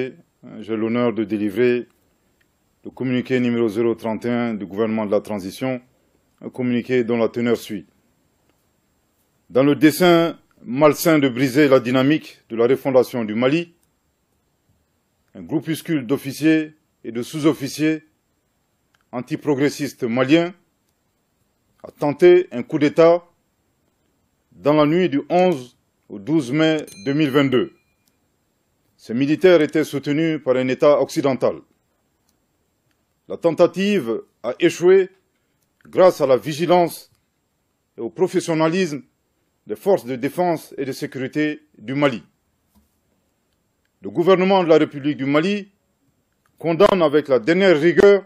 Euh, j'ai l'honneur de délivrer le communiqué numéro 031 du gouvernement de la transition, un communiqué dont la teneur suit. Dans le dessein malsain de briser la dynamique de la refondation du Mali, un groupuscule d'officiers et de sous-officiers antiprogressistes maliens a tenté un coup d'État dans la nuit du 11 au 12 mai 2022. Ces militaires étaient soutenus par un État occidental. La tentative a échoué grâce à la vigilance et au professionnalisme des forces de défense et de sécurité du Mali. Le gouvernement de la République du Mali condamne avec la dernière rigueur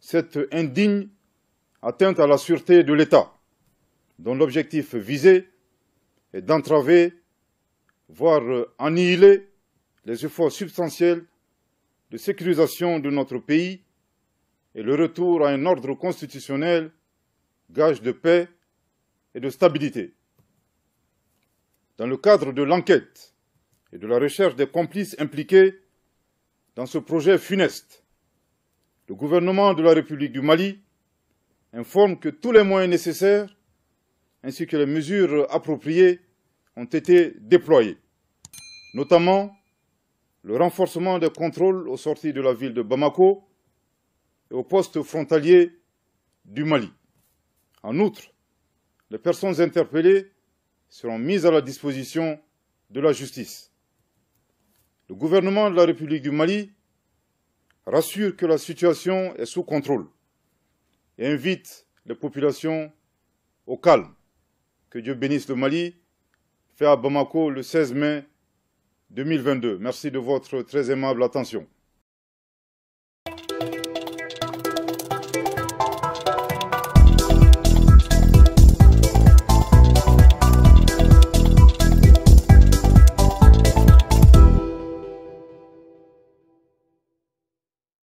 cette indigne atteinte à la sûreté de l'État, dont l'objectif visé est d'entraver, voire euh, annihiler les efforts substantiels de sécurisation de notre pays et le retour à un ordre constitutionnel gage de paix et de stabilité. Dans le cadre de l'enquête et de la recherche des complices impliqués dans ce projet funeste, le gouvernement de la République du Mali informe que tous les moyens nécessaires ainsi que les mesures appropriées ont été déployés, notamment le renforcement des contrôles aux sorties de la ville de Bamako et aux postes frontaliers du Mali. En outre, les personnes interpellées seront mises à la disposition de la justice. Le gouvernement de la République du Mali rassure que la situation est sous contrôle et invite les populations au calme. Que Dieu bénisse le Mali, fait à Bamako le 16 mai 2022. Merci de votre très aimable attention.